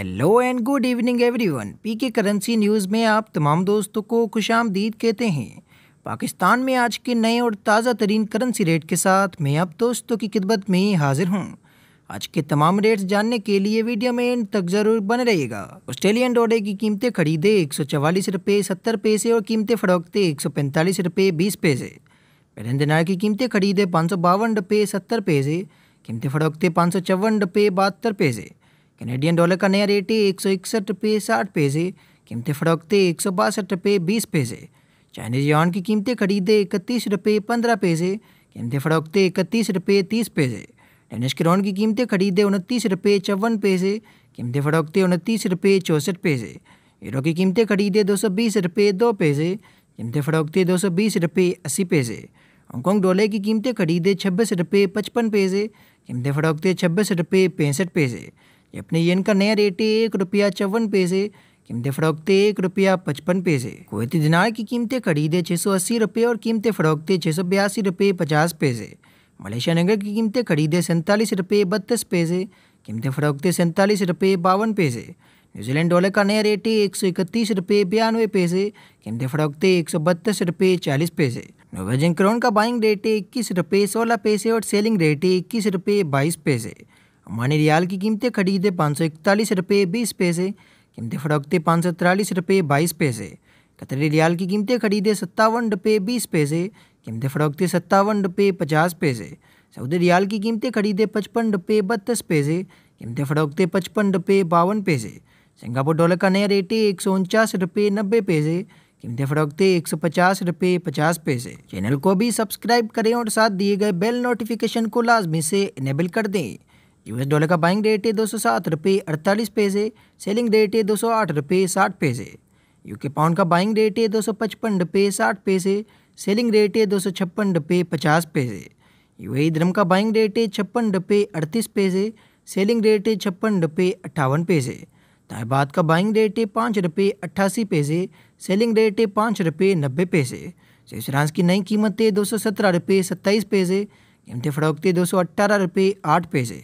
hello and good evening everyone PK currency news में आप तमाम दोस्तों को खुश आमदीद कहते हैं पाकिस्तान में आज के नए और ताज़ा तरीन करेंसी रेट के साथ मैं आप दोस्तों की खिदमत में हाजिर हूँ आज के तमाम रेट्स जानने के लिए वीडियो में एंड तक ज़रूर बने रहेगा ऑस्ट्रेलियन डॉलर की कीमतें खरीदे एक सौ चवालीस रुपये सत्तर पैसे और कीमतें फरोखते एक सौ पैंतालीस रुपये बीस पैसे पेरेंट दिनार की कीमतें खरीदे पाँच सौ बावन रुपये सत्तर पैसे कीमतें फरोखते पाँच सौ चौवन रुपये बहत्तर पैसे कैनेडियन डॉलर का नया रेट है एक सौ इकसठ रुपये साठ पैसे कीमतें फरोखते एक सौ बासठ रुपये बीस पैसे चाइनीज यौन की कीमतें खरीदे इकतीस रुपये पंद्रह पैसे कीमतें फरोखते इकतीस रुपये तीस पैसे डेनिश के की कीमतें खरीदे उनतीस रुपये चौवन पैसे कीमतें फरोखते उनतीस रुपये चौंसठ पैसे यूरो की कीमतें खरीदे दो सौ बीस रुपये दो पैसे कीमतें फरोखते दो सौ बीस रुपये अस्सी पैसे हांगकॉन्ग डॉलर की कीमतें खरीदे छब्बीस रुपये पचपन पैसे कीमतें फरोखते छब्बीस रुपये पैंसठ पैसे अपने येन का नया रेट है एक रुपया चौवन पैसे कीमतें फरोखते एक रुपया पचपन पैसे कुवैती दिनार की कीमतें खरीदे छः सौ अस्सी रुपये और कीमतें फरोखते छः सौ बयासी रुपये पचास पैसे मलेशिया नगर की कीमतें खरीदे सैंतालीस रुपये बत्तीस पैसे कीमतें फरोखते सैंतालीस रुपये बावन पैसे न्यूजीलैंड डॉलर का नया रेट है एक सौ इकतीस रुपये बयानवे पैसे कीमतें फरोखते एक सौ बत्तीस रुपये चालीस पैसे नोवेजन क्रोन का बाइंग रेट है इक्कीस रुपये सोलह पैसे और सेलिंग रेट है इक्कीस रुपये बाईस पैसे माने रियाल की कीमतें खरीदे पाँच सौ इकतालीस रुपये बीस पैसे कीमतें फरोखते पाँच सौ तिरालीस रुपये बाईस पैसे कतरी रियाल की कीमतें खरीदे सत्तावन रुपये बीस पैसे कीमतें फरोखते सत्तावन रुपये पचास पैसे सऊदी रियाल की कीमतें खरीदे पचपन रुपये बत्तीस पैसे कीमतें फरोखते पचपन रुपये बावन पैसे सिंगापुर डॉलर का नया रेट है एक सौ उनचास रुपये नब्बे पैसे कीमतें फरोखते एक सौ पचास रुपये पचास पैसे चैनल को भी सब्सक्राइब करें और साथ दिए गए बेल नोटिफिकेशन को लाजमी से इनेबल कर दें यूएस डॉलर का बाइंग रेट है दो सौ सात रुपये अड़तालीस पैसे सेलिंग रेट है दो सौ आठ रुपये साठ पैसे यूके पाउंड का बाइंग रेट है दो सौ पचपन रुपये साठ पैसे सेलिंग रेट है दो सौ छप्पन रुपये पचास पैसे ए धर्म का बाइंग रेट है छप्पन रुपये अड़तीस पैसे सेलिंग रेट है छप्पन रुपये अट्ठावन पैसे ताइबाद का बाइंग रेट है पाँच रुपये अट्ठासी पैसे सेलिंग रेट है पाँच रुपये नब्बे पैसे सेसरांस की नई कीमतें दो सौ सत्रह रुपये सत्ताईस पैसे कीमतें फरोख्तें दो सौ अट्ठारह रुपये आठ पैसे